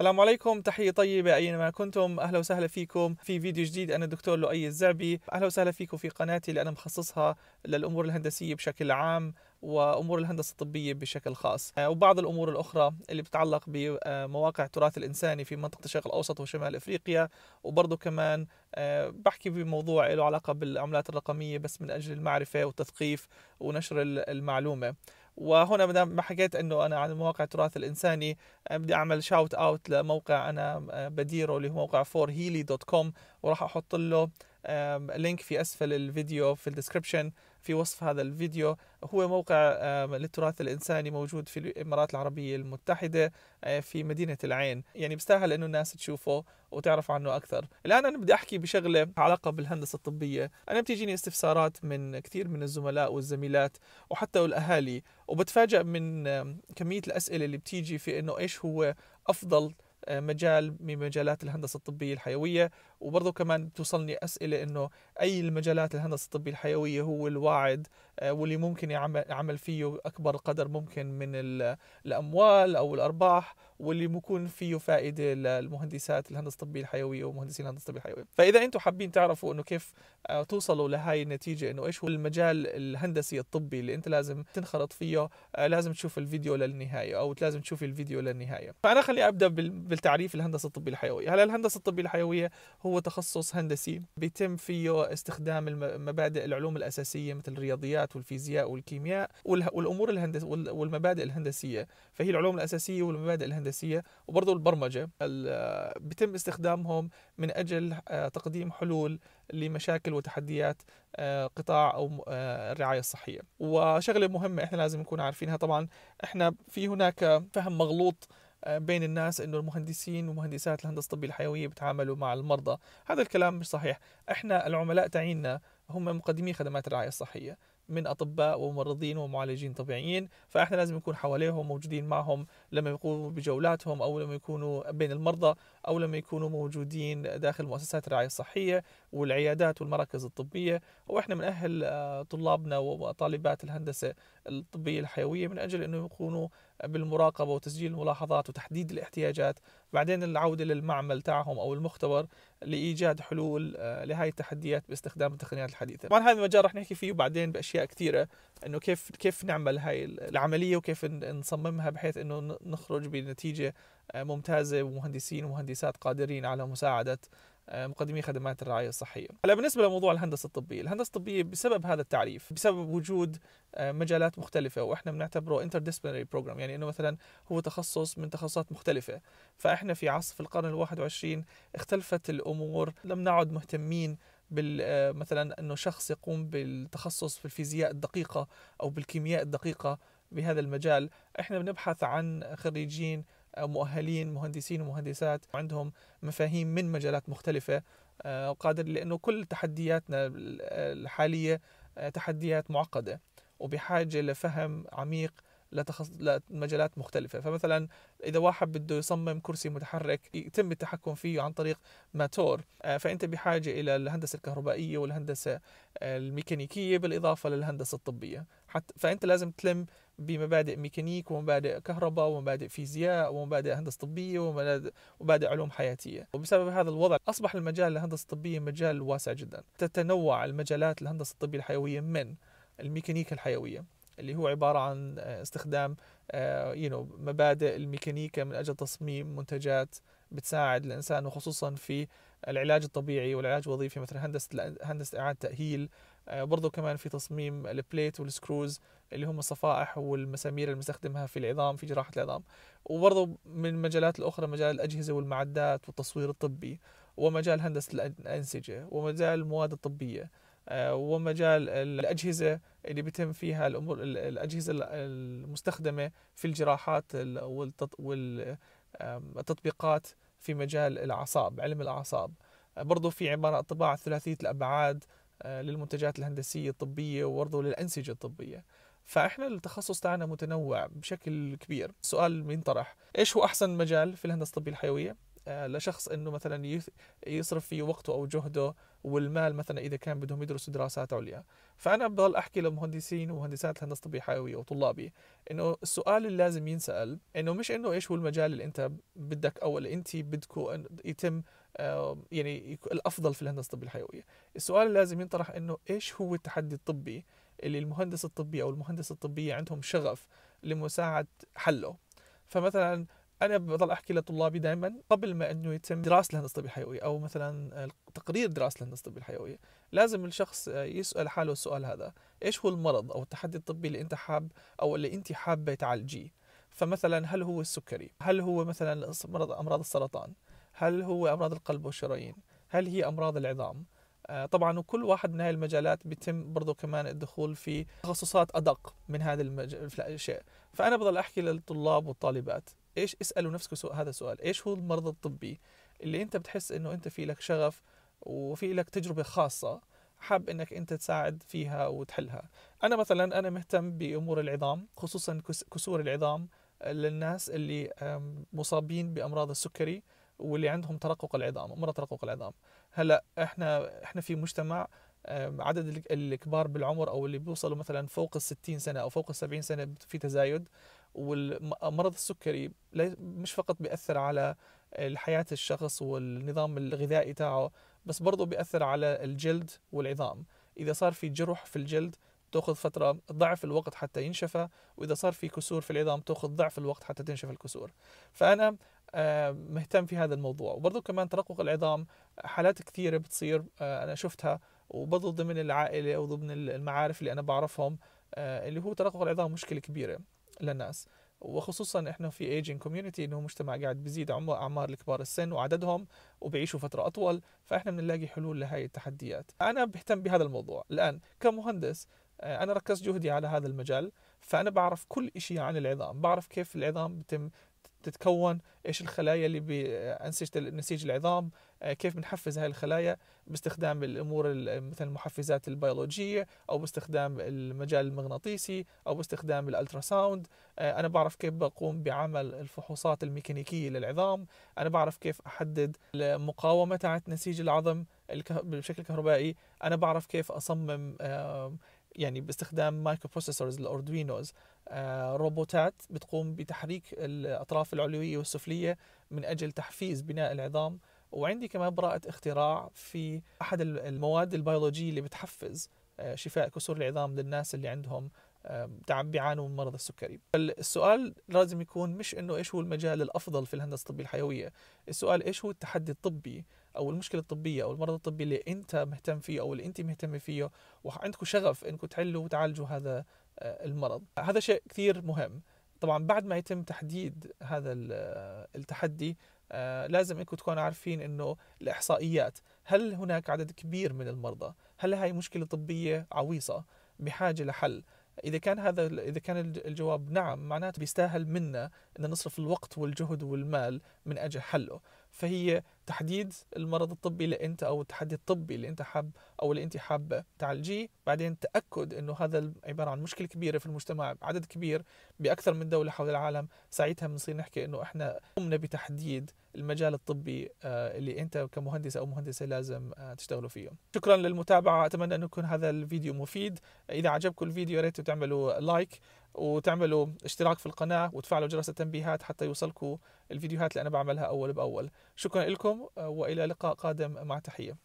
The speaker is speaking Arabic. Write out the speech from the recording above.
السلام عليكم تحية طيبة أينما كنتم أهلا وسهلا فيكم في فيديو جديد أنا الدكتور لؤي الزعبي أهلا وسهلا فيكم في قناتي اللي أنا مخصصها للأمور الهندسية بشكل عام وامور الهندسه الطبيه بشكل خاص آه، وبعض الامور الاخرى اللي بتتعلق بمواقع التراث الانساني في منطقه الشرق الاوسط وشمال افريقيا وبرضه كمان آه، بحكي بموضوع له علاقه بالعملات الرقميه بس من اجل المعرفه والتثقيف ونشر المعلومه وهنا ما ما حكيت انه انا عن مواقع التراث الانساني آه، بدي اعمل شاوت اوت لموقع انا آه، بديره اللي هو موقع forhealy.com وراح احط له لينك في اسفل الفيديو في الديسكربشن في وصف هذا الفيديو هو موقع للتراث الإنساني موجود في الإمارات العربية المتحدة آه، في مدينة العين يعني بيستاهل أنه الناس تشوفه وتعرف عنه أكثر الآن أنا بدي أحكي بشغلة علاقة بالهندسة الطبية أنا بتيجيني استفسارات من كثير من الزملاء والزميلات وحتى الأهالي وبتفاجأ من كمية الأسئلة اللي بتيجي في أنه إيش هو أفضل آه، مجال من مجالات الهندسة الطبية الحيوية وبرضه كمان توصلني أسئلة إنه أي المجالات الهندسة الطبية الحيوية هو الواعد آه، واللي ممكن يعمل فيه أكبر قدر ممكن من الأموال أو الأرباح واللي بكون فيه فائدة للمهندسات الهندسة الطبية الحيوية ومهندسين الهندسة الطبية الحيوية فإذا أنتم حابين تعرفوا إنه كيف آه، توصلوا لهاي النتيجة إنه إيش هو المجال الهندسي الطبي اللي أنت لازم تنخرط فيه آه، لازم تشوف الفيديو للنهاية أو لازم تشوف الفيديو للنهاية فأنا خلي أبدأ بالتعريف الهندسة الطبية الحيوية هلا الهندسة الطبية الحيوية هو هو تخصص هندسي بيتم فيه استخدام مبادئ العلوم الأساسية مثل الرياضيات والفيزياء والكيمياء والأمور الهندس والمبادئ الهندسية فهي العلوم الأساسية والمبادئ الهندسية وبرضه البرمجة بيتم استخدامهم من أجل آه، تقديم حلول لمشاكل وتحديات آه، قطاع او آه، الرعايه الصحيه وشغله مهمه احنا لازم نكون عارفينها طبعا احنا في هناك فهم مغلوط آه، بين الناس انه المهندسين ومهندسات الهندسه الطبيه الحيويه بيتعاملوا مع المرضى، هذا الكلام مش صحيح، احنا العملاء تاعينا هم مقدمي خدمات الرعايه الصحيه، من اطباء وممرضين ومعالجين طبيعيين فاحنا لازم نكون حواليهم موجودين معهم لما يقوموا بجولاتهم او لما يكونوا بين المرضى او لما يكونوا موجودين داخل مؤسسات الرعايه الصحيه والعيادات والمراكز الطبيه واحنا بنأهل آه، طلابنا وطالبات الهندسه الطبية الحيوية من أجل أنه يكونوا بالمراقبة وتسجيل الملاحظات وتحديد الاحتياجات بعدين العودة للمعمل تاعهم أو المختبر لإيجاد حلول آه، لهذه التحديات باستخدام التقنيات الحديثة طبعا هذا المجال رح نحكي فيه بعدين بأشياء كثيرة أنه كيف كيف نعمل هاي العملية وكيف نصممها بحيث أنه نخرج بنتيجة آه، ممتازة ومهندسين ومهندسات قادرين على مساعدة آه، مقدمي خدمات الرعاية الصحية هلا بالنسبة لموضوع الهندسة الطبية الهندسة الطبية بسبب هذا التعريف بسبب وجود آه، مجالات مختلفة وإحنا بنعتبره interdisciplinary program يعني إنه مثلا هو تخصص من تخصصات مختلفة فإحنا في عصف القرن الواحد وعشرين اختلفت الأمور لم نعد مهتمين بال آه، مثلا انه شخص يقوم بالتخصص في الفيزياء الدقيقه او بالكيمياء الدقيقه بهذا المجال احنا بنبحث عن خريجين مؤهلين مهندسين ومهندسات عندهم مفاهيم من مجالات مختلفة وقادر آه، لأنه كل تحدياتنا الحالية آه، تحديات معقدة وبحاجة لفهم عميق لتخص... لمجالات مختلفة فمثلا إذا واحد بده يصمم كرسي متحرك يتم التحكم فيه عن طريق ماتور آه، فأنت بحاجة إلى الهندسة الكهربائية والهندسة آه، الميكانيكية بالإضافة للهندسة الطبية حتى فأنت لازم تلم بمبادئ ميكانيك ومبادئ كهرباء ومبادئ فيزياء ومبادئ هندسة طبية ومبادئ علوم حياتية وبسبب هذا الوضع أصبح المجال الهندسة الطبية مجال واسع جدا تتنوع المجالات الهندسة الطبية الحيوية من الميكانيكا الحيوية اللي هو عبارة عن آه، استخدام يو آه، مبادئ الميكانيكا من أجل تصميم منتجات بتساعد الإنسان وخصوصا في العلاج الطبيعي والعلاج الوظيفي مثلا هندسة هندسة إعادة تأهيل آه، برضو كمان في تصميم البليت والسكروز اللي هم الصفائح والمسامير اللي بنستخدمها في العظام في جراحة العظام وبرضو من المجالات الأخرى مجال الأجهزة والمعدات والتصوير الطبي ومجال هندسة الأنسجة ومجال المواد الطبية آه، ومجال الأجهزة اللي بتم فيها الأمور الأجهزة المستخدمة في الجراحات والتطبيقات في مجال الأعصاب علم الأعصاب آه، برضو في عبارة الطباعة ثلاثية الأبعاد آه، للمنتجات الهندسية الطبية وبرضه للأنسجة الطبية فإحنا التخصص تاعنا متنوع بشكل كبير السؤال بينطرح إيش هو أحسن مجال في الهندسة الطبية الحيوية؟ آه، لشخص انه مثلا يصرف فيه وقته او جهده والمال مثلا اذا كان بدهم يدرسوا دراسات عليا فانا بضل احكي لمهندسين ومهندسات الهندسه الطبيه الحيويه وطلابي انه السؤال اللي لازم ينسال انه مش انه ايش هو المجال اللي انت بدك او اللي انت بدكم أن يتم آه، يعني الافضل في الهندسه الطبيه الحيويه السؤال اللي لازم ينطرح انه ايش هو التحدي الطبي اللي المهندس الطبي او المهندسه الطبيه عندهم شغف لمساعده حله فمثلا انا بضل احكي لطلابي دائما قبل ما انه يتم دراسه الهندسه الطبيه الحيويه او مثلا تقرير دراسه الهندسه الطبيه الحيويه لازم الشخص يسال حاله السؤال هذا ايش هو المرض او التحدي الطبي اللي انت حاب او اللي انت حابه تعالجيه فمثلا هل هو السكري هل هو مثلا مرض امراض السرطان هل هو امراض القلب والشرايين هل هي امراض العظام آه، طبعا وكل واحد من هاي المجالات بيتم برضه كمان الدخول في تخصصات ادق من هذا الشيء فانا بضل احكي للطلاب والطالبات ايش اسالوا نفسكم هذا السؤال ايش هو المرض الطبي اللي انت بتحس انه انت في لك شغف وفي لك تجربه خاصه حاب انك انت تساعد فيها وتحلها انا مثلا انا مهتم بامور العظام خصوصا كسور العظام للناس اللي مصابين بامراض السكري واللي عندهم ترقق العظام امراض ترقق العظام هلا احنا احنا في مجتمع عدد الكبار بالعمر او اللي بيوصلوا مثلا فوق ال 60 سنه او فوق ال 70 سنه في تزايد والمرض السكري مش فقط بيأثر على حياة الشخص والنظام الغذائي تاعه بس برضه بيأثر على الجلد والعظام إذا صار في جرح في الجلد تأخذ فترة ضعف الوقت حتى ينشفى وإذا صار في كسور في العظام تأخذ ضعف الوقت حتى تنشف الكسور فأنا آه، مهتم في هذا الموضوع وبرضه كمان ترقق العظام حالات كثيرة بتصير آه، أنا شفتها وبرضه ضمن العائلة وضمن المعارف اللي أنا بعرفهم آه، اللي هو ترقق العظام مشكلة كبيرة للناس وخصوصا احنا في ايجنج كوميونتي انه مجتمع قاعد بيزيد اعمار الكبار السن وعددهم وبيعيشوا فتره اطول فاحنا بنلاقي حلول لهي التحديات انا بهتم بهذا الموضوع الان كمهندس آه، انا ركزت جهدي على هذا المجال فانا بعرف كل شيء عن العظام بعرف كيف العظام بتم تتكون ايش الخلايا اللي بانسجه آه، نسيج العظام آه، كيف بنحفز هاي الخلايا باستخدام الامور مثل المحفزات البيولوجيه او باستخدام المجال المغناطيسي او باستخدام الالتراساوند آه، انا بعرف كيف بقوم بعمل الفحوصات الميكانيكيه للعظام انا بعرف كيف احدد المقاومه تاعت نسيج العظم بشكل كهربائي انا بعرف كيف اصمم يعني باستخدام مايكرو بروسيسورز الاردوينوز آه، روبوتات بتقوم بتحريك الأطراف العلوية والسفلية من أجل تحفيز بناء العظام وعندي كمان براءة اختراع في أحد المواد البيولوجية اللي بتحفز آه، شفاء كسور العظام للناس اللي عندهم تعب بيعانوا من مرض السكري السؤال لازم يكون مش انه ايش هو المجال الافضل في الهندسه الطبيه الحيويه السؤال ايش هو التحدي الطبي او المشكله الطبيه او المرض الطبي اللي انت مهتم فيه او اللي انت مهتمه فيه وعندكم شغف انكم تحلوا وتعالجوا هذا آه، المرض هذا شيء كثير مهم طبعا بعد ما يتم تحديد هذا التحدي آه، لازم انكم تكونوا عارفين انه الاحصائيات هل هناك عدد كبير من المرضى هل هاي مشكله طبيه عويصه بحاجه لحل اذا كان هذا اذا كان الجواب نعم معناته بيستاهل منا ان نصرف الوقت والجهد والمال من اجل حله فهي تحديد المرض الطبي اللي انت او التحدي الطبي اللي انت حاب او اللي انت حابه تعالجيه بعدين تاكد انه هذا عباره عن مشكله كبيره في المجتمع بعدد كبير باكثر من دوله حول العالم ساعتها بنصير نحكي انه احنا قمنا بتحديد المجال الطبي آه، اللي انت كمهندس او مهندسه لازم آه، تشتغلوا فيه شكرا للمتابعه اتمنى انه يكون هذا الفيديو مفيد اذا عجبكم الفيديو يا ريت تعملوا لايك وتعملوا اشتراك في القناة وتفعلوا جرس التنبيهات حتى يوصلكم الفيديوهات اللي أنا بعملها أول بأول شكرا لكم آه، وإلى لقاء قادم مع تحية